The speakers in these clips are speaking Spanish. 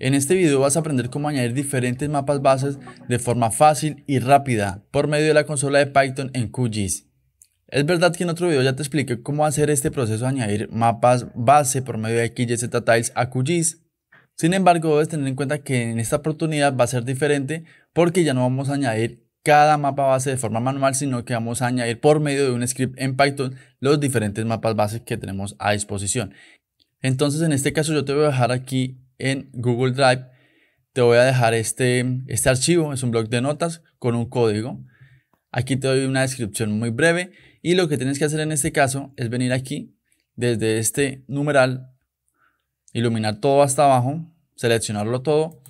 En este video vas a aprender cómo añadir diferentes mapas bases de forma fácil y rápida por medio de la consola de Python en QGIS. Es verdad que en otro video ya te expliqué cómo hacer este proceso de añadir mapas base por medio de XYZ Tiles a QGIS. Sin embargo, debes tener en cuenta que en esta oportunidad va a ser diferente porque ya no vamos a añadir cada mapa base de forma manual, sino que vamos a añadir por medio de un script en Python los diferentes mapas bases que tenemos a disposición. Entonces, en este caso, yo te voy a dejar aquí en Google Drive, te voy a dejar este, este archivo, es un blog de notas con un código. Aquí te doy una descripción muy breve y lo que tienes que hacer en este caso es venir aquí desde este numeral, iluminar todo hasta abajo, seleccionarlo todo,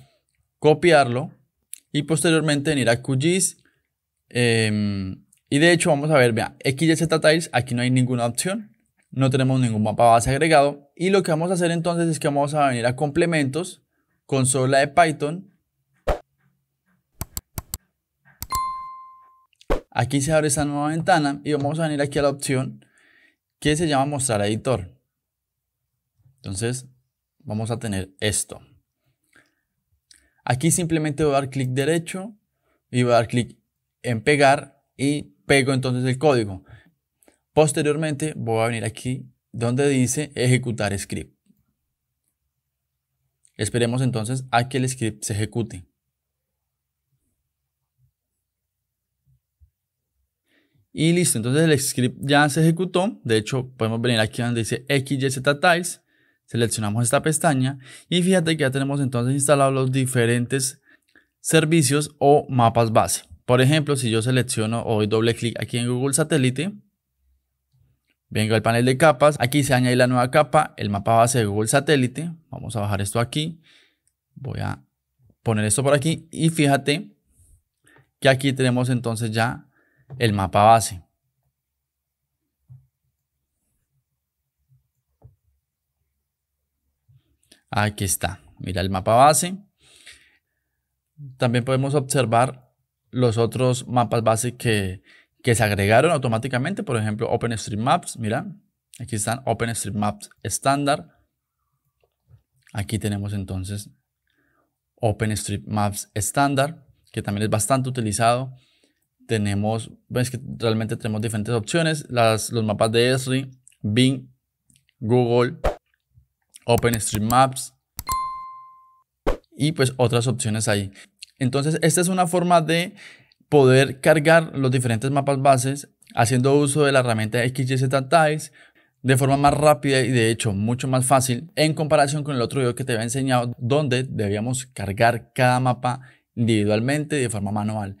copiarlo y posteriormente venir a QGIS Em, y de hecho, vamos a ver, vea, XYZ Tiles, aquí no hay ninguna opción, no tenemos ningún mapa base agregado. Y lo que vamos a hacer entonces es que vamos a venir a complementos, consola de Python. Aquí se abre esta nueva ventana y vamos a venir aquí a la opción que se llama mostrar editor. Entonces, vamos a tener esto. Aquí simplemente voy a dar clic derecho y voy a dar clic en pegar y pego entonces el código. Posteriormente voy a venir aquí donde dice ejecutar script. Esperemos entonces a que el script se ejecute. Y listo, entonces el script ya se ejecutó. De hecho, podemos venir aquí donde dice XYZ Tiles. Seleccionamos esta pestaña y fíjate que ya tenemos entonces instalados los diferentes servicios o mapas base. Por ejemplo, si yo selecciono o doy doble clic aquí en Google Satélite, vengo al panel de capas, aquí se añade la nueva capa, el mapa base de Google Satélite, vamos a bajar esto aquí, voy a poner esto por aquí y fíjate que aquí tenemos entonces ya el mapa base. Aquí está, mira el mapa base. También podemos observar los otros mapas básicos que, se agregaron automáticamente. Por ejemplo, OpenStreetMaps. Mira, aquí están OpenStreetMaps estándar. Aquí tenemos entonces OpenStreetMaps estándar, que también es bastante utilizado. Tenemos, ves que realmente tenemos diferentes opciones. Las, los mapas de Esri, Bing, Google, OpenStreetMaps y pues otras opciones ahí. Entonces, esta es una forma de poder cargar los diferentes mapas bases haciendo uso de la herramienta XYZ Tiles de forma más rápida y de hecho mucho más fácil en comparación con el otro video que te había enseñado donde debíamos cargar cada mapa individualmente de forma manual.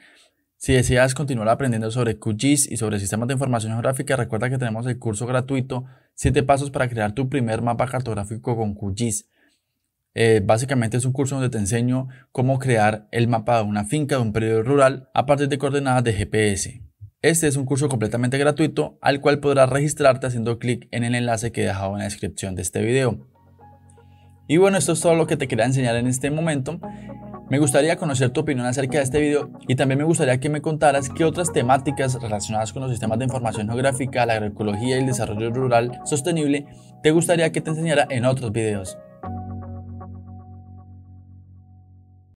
Si deseas continuar aprendiendo sobre QGIS y sobre sistemas de información geográfica, recuerda que tenemos el curso gratuito 7 pasos para crear tu primer mapa cartográfico con QGIS. Eh, básicamente es un curso donde te enseño cómo crear el mapa de una finca, de un periodo rural, a partir de coordenadas de GPS. Este es un curso completamente gratuito al cual podrás registrarte haciendo clic en el enlace que he dejado en la descripción de este video. Y bueno, esto es todo lo que te quería enseñar en este momento. Me gustaría conocer tu opinión acerca de este video y también me gustaría que me contaras qué otras temáticas relacionadas con los sistemas de información geográfica, la agroecología y el desarrollo rural sostenible te gustaría que te enseñara en otros videos.